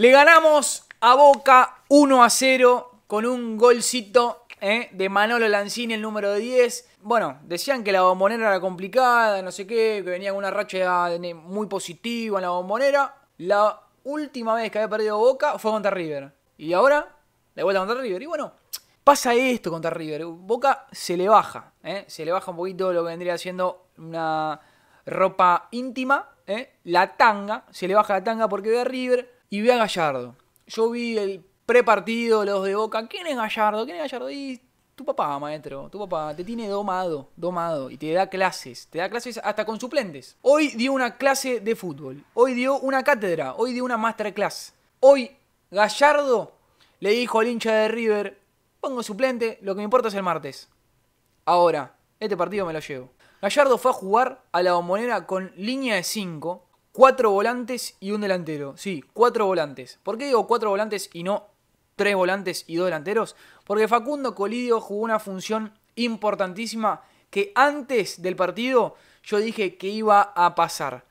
Le ganamos a Boca 1 a 0 con un golcito eh, de Manolo Lanzini, el número 10. Bueno, decían que la bombonera era complicada, no sé qué, que venía con una racha muy positiva en la bombonera. La última vez que había perdido Boca fue contra River. Y ahora, de vuelta contra River. Y bueno, pasa esto contra River. Boca se le baja, eh, se le baja un poquito lo que vendría siendo una ropa íntima, eh, la tanga, se le baja la tanga porque ve a River y ve a Gallardo. Yo vi el prepartido, los de Boca. ¿Quién es Gallardo? ¿Quién es Gallardo? Y tu papá, maestro, tu papá te tiene domado, domado y te da clases, te da clases hasta con suplentes. Hoy dio una clase de fútbol, hoy dio una cátedra, hoy dio una masterclass. Hoy Gallardo le dijo al hincha de River, pongo suplente, lo que me importa es el martes. Ahora, este partido me lo llevo. Gallardo fue a jugar a la bombonera con línea de 5, cuatro volantes y un delantero. Sí, cuatro volantes. ¿Por qué digo cuatro volantes y no tres volantes y dos delanteros? Porque Facundo Colidio jugó una función importantísima que antes del partido yo dije que iba a pasar.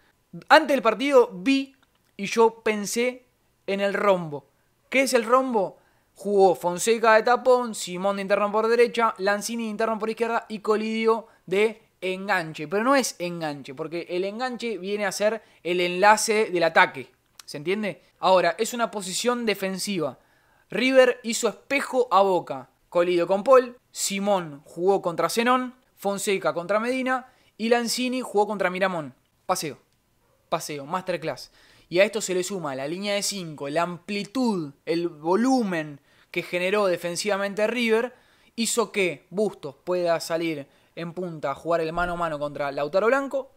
Antes del partido vi y yo pensé en el rombo. ¿Qué es el rombo? Jugó Fonseca de tapón, Simón de interno por derecha, Lanzini de interno por izquierda y Colidio de enganche, pero no es enganche, porque el enganche viene a ser el enlace del ataque, ¿se entiende? Ahora, es una posición defensiva. River hizo espejo a Boca, colido con Paul, Simón jugó contra Zenón, Fonseca contra Medina y Lanzini jugó contra Miramón. Paseo, paseo, masterclass. Y a esto se le suma la línea de 5, la amplitud, el volumen que generó defensivamente River, hizo que Bustos pueda salir en punta a jugar el mano a mano contra Lautaro Blanco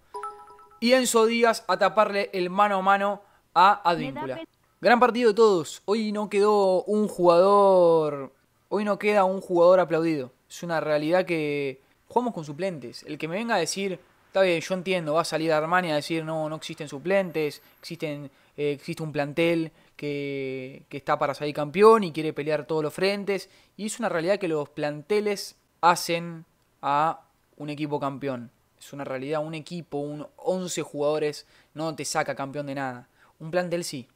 y Enzo Díaz a taparle el mano a mano a Advíncula. Gran partido de todos. Hoy no quedó un jugador. Hoy no queda un jugador aplaudido. Es una realidad que jugamos con suplentes. El que me venga a decir, está bien, yo entiendo, va a salir a Armani a decir no, no existen suplentes, existen, eh, existe un plantel que, que está para salir campeón y quiere pelear todos los frentes. Y es una realidad que los planteles hacen a un equipo campeón. Es una realidad, un equipo, un 11 jugadores no te saca campeón de nada. Un plantel sí.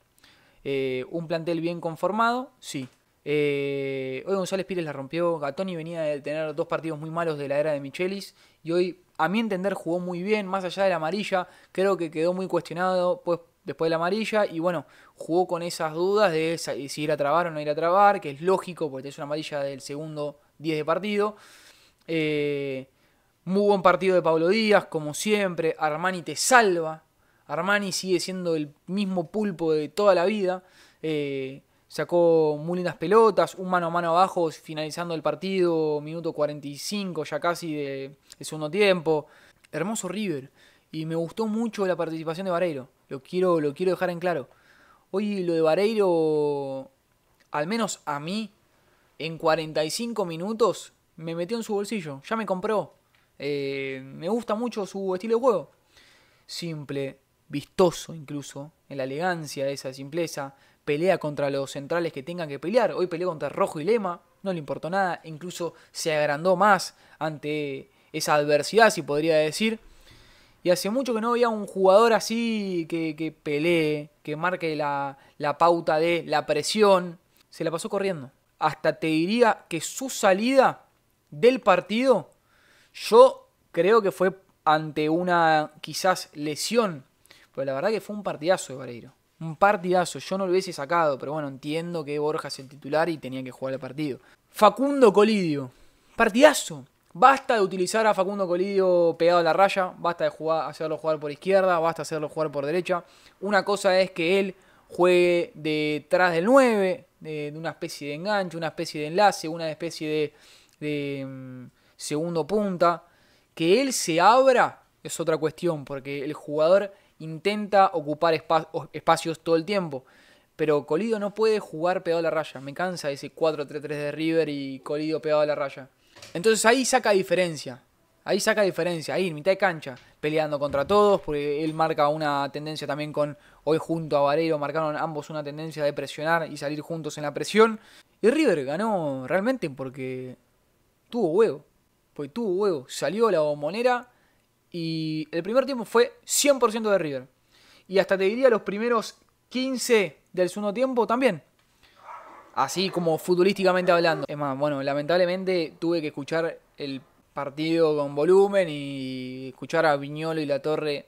Eh, un plantel bien conformado, sí. Eh, hoy González Pires la rompió. Gatoni venía de tener dos partidos muy malos de la era de Michelis. Y hoy, a mi entender, jugó muy bien. Más allá de la amarilla, creo que quedó muy cuestionado pues, después de la amarilla. Y bueno, jugó con esas dudas de si ir a trabar o no ir a trabar. Que es lógico, porque es una amarilla del segundo 10 de partido. Eh, muy buen partido de Pablo Díaz, como siempre. Armani te salva. Armani sigue siendo el mismo pulpo de toda la vida. Eh, sacó muy lindas pelotas, un mano a mano abajo, finalizando el partido, minuto 45 ya casi de, segundo tiempo. Hermoso River. Y me gustó mucho la participación de Vareiro. Lo quiero, lo quiero dejar en claro. Hoy lo de Vareiro, al menos a mí, en 45 minutos me metió en su bolsillo. Ya me compró. Eh, me gusta mucho su estilo de juego. Simple, vistoso incluso, en la elegancia, de esa simpleza. Pelea contra los centrales que tengan que pelear. Hoy peleó contra Rojo y Lema, no le importó nada. Incluso se agrandó más ante esa adversidad, si podría decir. Y hace mucho que no había un jugador así que, que pelee, que marque la, la pauta de la presión. Se la pasó corriendo. Hasta te diría que su salida del partido yo creo que fue ante una quizás lesión, pero la verdad que fue un partidazo de Vareiro. Un partidazo, yo no lo hubiese sacado, pero bueno, entiendo que Borja es el titular y tenía que jugar el partido. Facundo Colidio, partidazo. Basta de utilizar a Facundo Colidio pegado a la raya, basta de jugar, hacerlo jugar por izquierda, basta hacerlo jugar por derecha. Una cosa es que él juegue detrás del 9, de, una especie de enganche, una especie de enlace, una especie de mm, segundo punta. Que él se abra es otra cuestión, porque el jugador intenta ocupar espacios todo el tiempo. Pero Colido no puede jugar pegado a la raya. Me cansa ese 4-3-3 de River y Colido pegado a la raya. Entonces ahí saca diferencia. Ahí saca diferencia. Ahí en mitad de cancha. Peleando contra todos. Porque él marca una tendencia también con. Hoy junto a Varero marcaron ambos una tendencia de presionar y salir juntos en la presión. Y River ganó realmente porque tuvo huevo. Porque tuvo huevo, salió la bombonera y el primer tiempo fue 100% de River. Y hasta te diría los primeros 15 del segundo tiempo también. Así como futbolísticamente hablando. Es más, bueno, lamentablemente tuve que escuchar el partido con volumen y escuchar a Viñolo y La Torre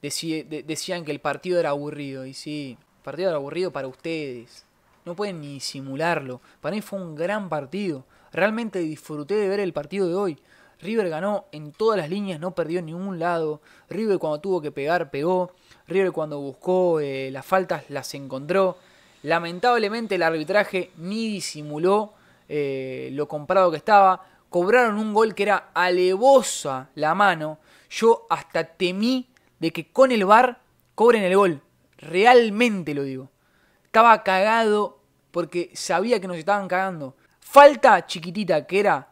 decían que el partido era aburrido. Y sí, el partido era aburrido para ustedes. No pueden ni simularlo. Para mí fue un gran partido. Realmente disfruté de ver el partido de hoy. River ganó en todas las líneas, no perdió en ningún lado. River cuando tuvo que pegar, pegó. River cuando buscó eh, las faltas, las encontró. Lamentablemente el arbitraje ni disimuló eh, lo comprado que estaba. Cobraron un gol que era alevosa la mano. Yo hasta temí de que con el VAR cobren el gol. Realmente lo digo. Estaba cagado porque sabía que nos estaban cagando falta chiquitita que era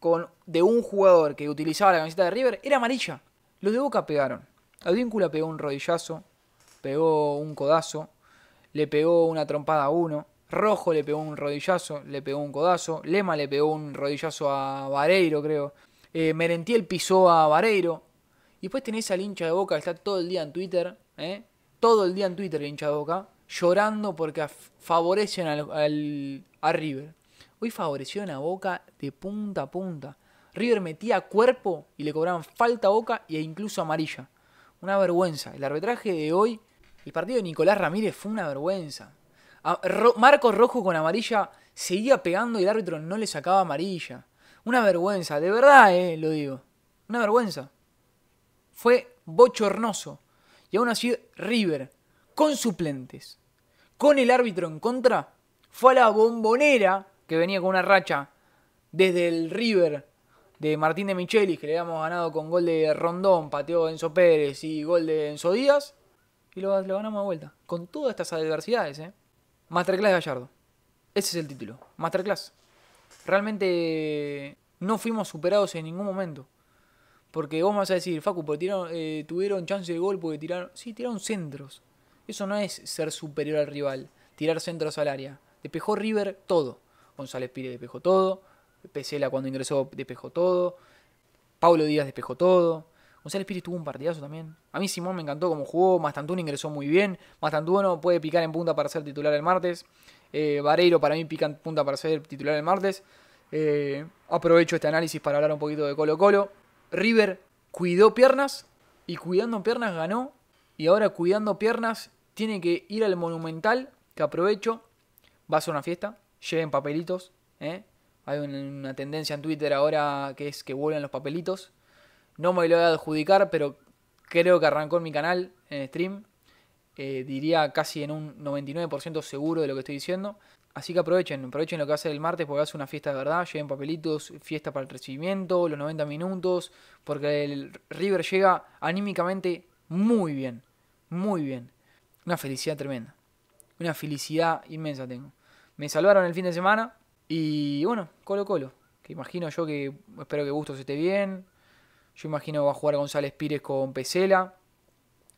con, de un jugador que utilizaba la camiseta de River era amarilla. Los de Boca pegaron. Víncula pegó un rodillazo, pegó un codazo, le pegó una trompada a uno. Rojo le pegó un rodillazo, le pegó un codazo. Lema le pegó un rodillazo a Vareiro, creo. Eh, Merentiel pisó a Vareiro. Y después tenés al hincha de Boca que está todo el día en Twitter, ¿eh? todo el día en Twitter el hincha de Boca, llorando porque favorecen al, a River. Hoy favorecieron a Boca de punta a punta. River metía cuerpo y le cobraban falta a Boca e incluso amarilla. Una vergüenza. El arbitraje de hoy, el partido de Nicolás Ramírez fue una vergüenza. Ah, Marcos Rojo con amarilla seguía pegando y el árbitro no le sacaba amarilla. Una vergüenza, de verdad, eh, lo digo. Una vergüenza. Fue bochornoso. Y aún así, River, con suplentes, con el árbitro en contra, fue a la bombonera que venía con una racha desde el River de Martín de Micheli que le habíamos ganado con gol de Rondón, pateo de Enzo Pérez y gol de Enzo Díaz, y lo, ganamos de vuelta, con todas estas adversidades. ¿eh? Masterclass Gallardo, ese es el título, Masterclass. Realmente no fuimos superados en ningún momento. Porque vos me vas a decir, Facu, porque eh, tuvieron chance de gol, porque tiraron. Sí, tiraron centros. Eso no es ser superior al rival, tirar centros al área. Despejó River todo. González Pires despejó todo, Pesela cuando ingresó despejó todo, Pablo Díaz despejó todo, González Pires tuvo un partidazo también. A mí Simón me encantó cómo jugó, Mastantuno ingresó muy bien, Mastantuno puede picar en punta para ser titular el martes, eh, Vareiro para mí pica en punta para ser titular el martes. Eh, aprovecho este análisis para hablar un poquito de Colo Colo. River cuidó piernas y cuidando piernas ganó y ahora cuidando piernas tiene que ir al Monumental, que aprovecho, va a ser una fiesta, lleven papelitos. ¿eh? Hay una tendencia en Twitter ahora que es que vuelan los papelitos. No me lo voy a adjudicar, pero creo que arrancó en mi canal, en stream. Eh, diría casi en un 99% seguro de lo que estoy diciendo. Así que aprovechen, aprovechen lo que hace el martes porque hace una fiesta de verdad. Lleven papelitos, fiesta para el recibimiento, los 90 minutos, porque el River llega anímicamente muy bien, muy bien. Una felicidad tremenda, una felicidad inmensa tengo. Me salvaron el fin de semana. Y bueno, Colo Colo. Que imagino yo que. Espero que se esté bien. Yo imagino va a jugar González Pires con Pesela.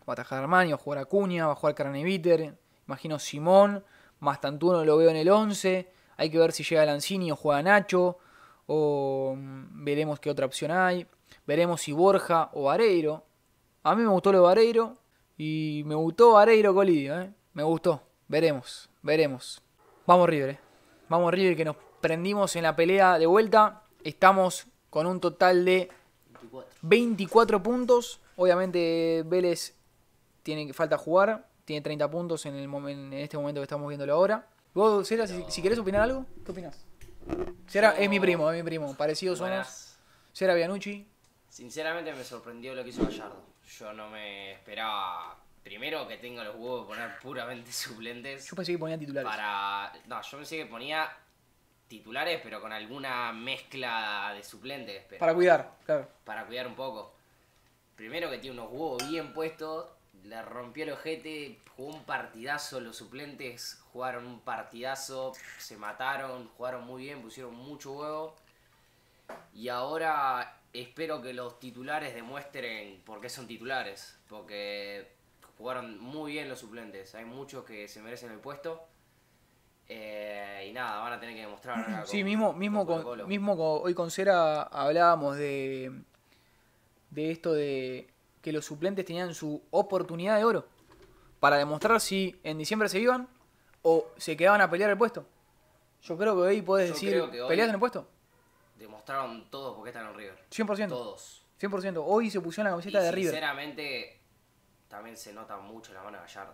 Va a atajar Armani, va a jugar Acuña, va a jugar Carneviter Imagino Simón. más Mastantuno lo veo en el 11. Hay que ver si llega Lanzini o juega Nacho. O mm, veremos qué otra opción hay. Veremos si Borja o Vareiro. A mí me gustó lo de Vareiro. Y me gustó Vareiro Colidio, ¿eh? Me gustó. Veremos, veremos. Vamos River, eh. vamos River que nos prendimos en la pelea de vuelta. Estamos con un total de 24, puntos. Obviamente Vélez tiene falta jugar, tiene 30 puntos en, este momento que estamos viéndolo ahora. Vos, Cera, si, querés opinar algo, ¿qué opinas? Cera es mi primo, es mi primo, parecido suena. Cera Bianucci. Sinceramente me sorprendió lo que hizo Gallardo. Yo no me esperaba Primero que tengo los huevos de poner puramente suplentes. Yo pensé que ponía titulares. Para. No, yo pensé que ponía titulares, pero con alguna mezcla de suplentes. Para cuidar, claro. Para cuidar un poco. Primero que tiene unos huevos bien puestos. Le rompió el ojete, jugó un partidazo. Los suplentes jugaron un partidazo, se mataron, jugaron muy bien, pusieron mucho huevo. Y ahora espero que los titulares demuestren por qué son titulares. Porque jugaron muy bien los suplentes. Hay muchos que se merecen el puesto. Eh, y nada, van a tener que demostrar. sí, mismo, mismo, con, hoy con Cera hablábamos de, de esto de que los suplentes tenían su oportunidad de oro para demostrar si en diciembre se iban o se quedaban a pelear el puesto. Yo creo que hoy podés decir, ¿peleas en el puesto? Demostraron todos porque están en River. 100%. Todos. 100%. Hoy se pusieron la camiseta de River. Sinceramente, también se nota mucho la mano de Gallardo.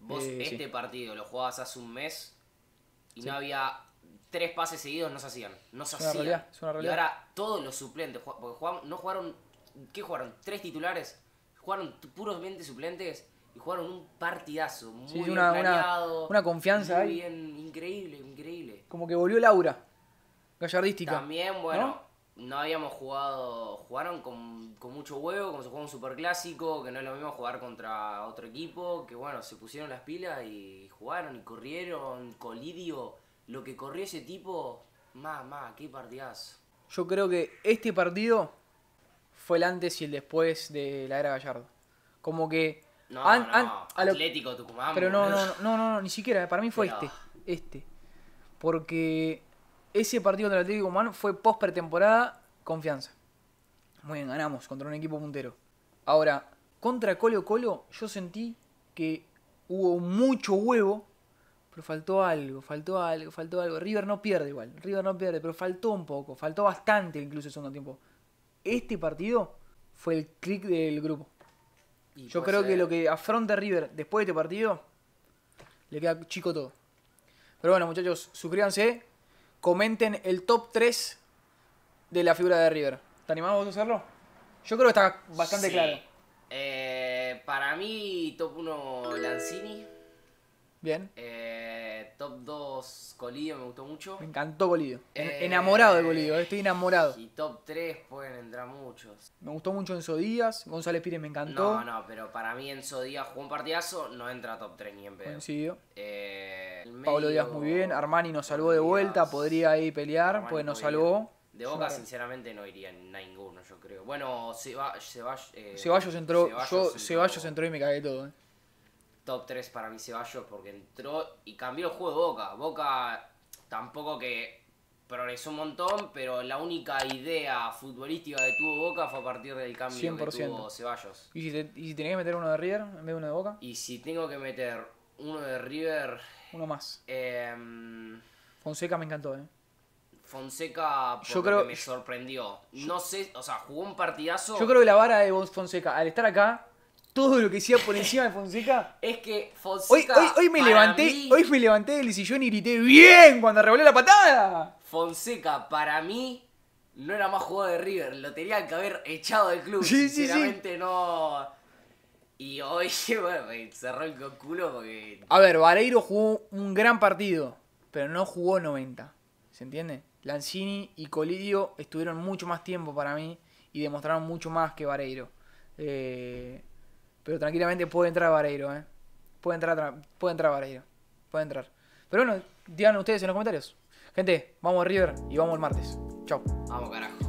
Vos eh, este partido lo jugabas hace un mes y no había tres pases seguidos, no se hacían. No se hacían. Y ahora todos los suplentes, porque no jugaron, ¿qué jugaron? ¿Tres titulares? Jugaron puros 20 suplentes y jugaron un partidazo muy bien una, una, confianza muy bien, increíble, increíble. Como que volvió Laura, gallardística. También, bueno no habíamos jugado, jugaron con, con mucho huevo, como se juega un superclásico, que no es lo mismo jugar contra otro equipo, que bueno, se pusieron las pilas y jugaron y corrieron, Colidio, lo que corrió ese tipo, mamá, qué partidazo. Yo creo que este partido fue el antes y el después de la era Gallardo. Como que... No, no, Atlético Tucumán. Pero no, no, no, no, ni siquiera, para mí fue este, este. Porque ese partido contra el Atlético Humano fue post pretemporada confianza. Muy bien, ganamos contra un equipo puntero. Ahora, contra Colo Colo yo sentí que hubo mucho huevo, pero faltó algo, faltó algo, faltó algo. River no pierde igual, River no pierde, pero faltó un poco, faltó bastante incluso el segundo tiempo. Este partido fue el clic del grupo. yo creo que lo que afronta River después de este partido le queda chico todo. Pero bueno, muchachos, suscríbanse, comenten el top 3 de la figura de River. ¿Te animás a hacerlo? Yo creo que está bastante claro. Eh, para mí, top 1 Lanzini. Bien. Eh, top 2 Colidio me gustó mucho. Me encantó Colidio. Eh, enamorado de Colidio, eh, estoy enamorado. Y top 3 pueden entrar muchos. Me gustó mucho Enzo Díaz, González Pires me encantó. No, no, pero para mí Enzo Díaz jugó un partidazo, no entra top 3 ni en pedo. Eh, Pablo Díaz muy bien, Armani nos salvó de vuelta, podría ahí pelear, pues nos salvó. De Boca, sinceramente, no iría en ninguno, yo creo. Bueno, Ceballos, eh, Ceballos entró. yo, Ceballos entró y me cagué todo top 3 para mí Ceballos porque entró y cambió el juego de Boca. Boca tampoco que progresó un montón, pero la única idea futbolística que tuvo Boca fue a partir del cambio de que Ceballos. ¿Y si, te, que meter uno de River en vez de uno de Boca? Y si tengo que meter uno de River... Uno más. Em, Fonseca me encantó, ¿eh? Fonseca porque me sorprendió. No sé, o sea, jugó un partidazo. Yo creo que la vara de Fonseca, al estar acá, todo lo que hacía por encima de Fonseca. Es que Fonseca. Hoy, me, levanté, hoy me levanté del sillón y grité bien cuando revolé la patada. Fonseca, para mí, no era más jugador de River. Lo tenía que haber echado del club. Sí, Sinceramente, sí, no. Y hoy, bueno, cerró el culo porque. A ver, Vareiro jugó un gran partido, pero no jugó 90. ¿Se entiende? Lanzini y Colidio estuvieron mucho más tiempo para mí y demostraron mucho más que Vareiro. Eh pero tranquilamente puede entrar Vareiro, ¿eh? Puede entrar, puede entrar Vareiro. Puede entrar. Pero bueno, díganlo ustedes en los comentarios. Gente, vamos River y vamos el martes. Chau. Vamos, carajo.